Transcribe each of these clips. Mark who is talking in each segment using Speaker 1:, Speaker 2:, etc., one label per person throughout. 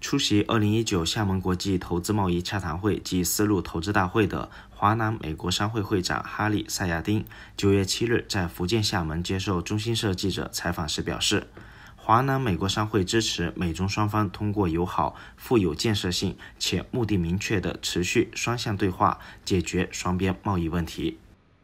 Speaker 1: 出席二零一九厦门国际投资贸易洽谈会及丝路投资大会的华南美国商会会长哈利·塞亚丁，九月七日在福建厦门接受中新社记者采访时表示，华南美国商会支持美中双方通过友好、富有建设性且目的明确的持续双向对话，解决双边贸易问题。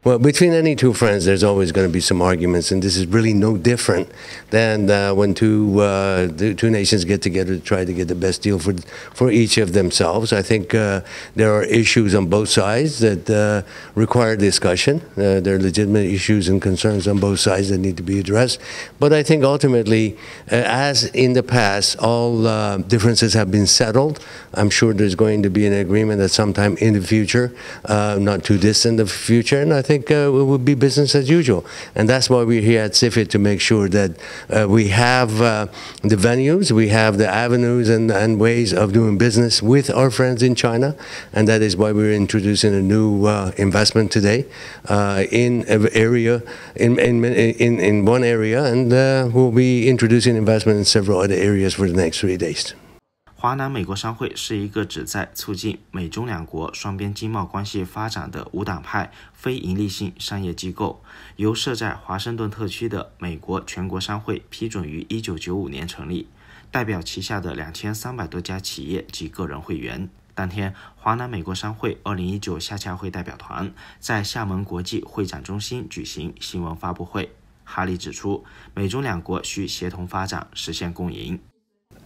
Speaker 2: Well, between any two friends, there's always going to be some arguments, and this is really no different than uh, when two uh, two nations get together to try to get the best deal for for each of themselves. I think uh, there are issues on both sides that uh, require discussion. Uh, there are legitimate issues and concerns on both sides that need to be addressed. But I think ultimately, uh, as in the past, all differences have been settled. I'm sure there's going to be an agreement at some time in the future, not too distant the future, and I think think uh, it would be business as usual. And that's why we're here at CIFID to make sure that uh, we have uh, the venues, we have the avenues and, and ways of doing business with our friends in China. And that is why we're introducing a new uh, investment today uh, in area, in, in, in, in one area, and uh, we'll be introducing investment in several other areas for the next three days.
Speaker 1: 华南美国商会是一个旨在促进美中两国双边经贸关系发展的无党派非营利性商业机构，由设在华盛顿特区的美国全国商会批准于一九九五年成立，代表旗下的两千三百多家企业及个人会员。当天，华南美国商会二零一九夏洽会代表团在厦门国际会展中心举行新闻发布会，哈利指出，美中两国需协同发展，实现共赢。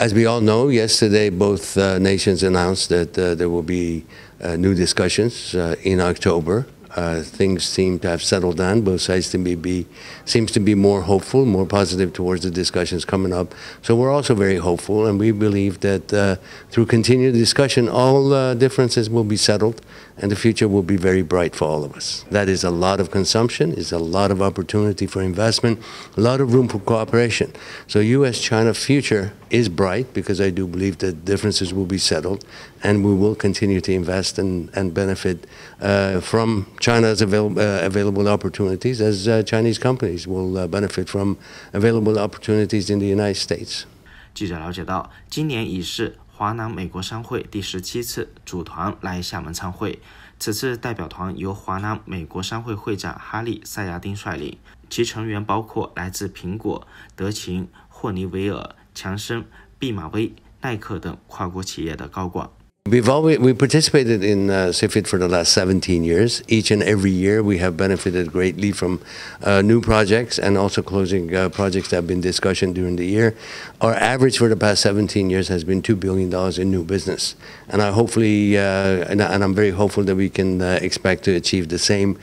Speaker 2: As we all know, yesterday both uh, nations announced that uh, there will be uh, new discussions uh, in October uh, things seem to have settled down. Both sides to be, be, seems to be more hopeful, more positive towards the discussions coming up. So we're also very hopeful, and we believe that uh, through continued discussion, all uh, differences will be settled, and the future will be very bright for all of us. That is a lot of consumption, is a lot of opportunity for investment, a lot of room for cooperation. So U.S.-China future is bright because I do believe that differences will be settled, and we will continue to invest and, and benefit uh, from China's available opportunities as Chinese companies will benefit from available opportunities in the United States。记者
Speaker 1: 了解到，今年已是华南美国商会第十七次组团来厦门参会。此次代表团由华南美国商会会长哈利·塞亚丁率领，其成员包括来自苹果、德勤、霍尼韦尔、强生、毕马威、耐克等跨国企业的高管。
Speaker 2: We've always we participated in uh, CIFID for the last 17 years. Each and every year, we have benefited greatly from uh, new projects and also closing uh, projects that have been discussed during the year. Our average for the past 17 years has been two billion dollars in new business, and I hopefully uh, and, and, I'm very hopeful that we can uh, expect to achieve the same.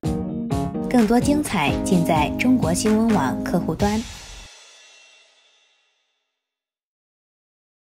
Speaker 2: 更多精彩尽在中国新闻网客户端。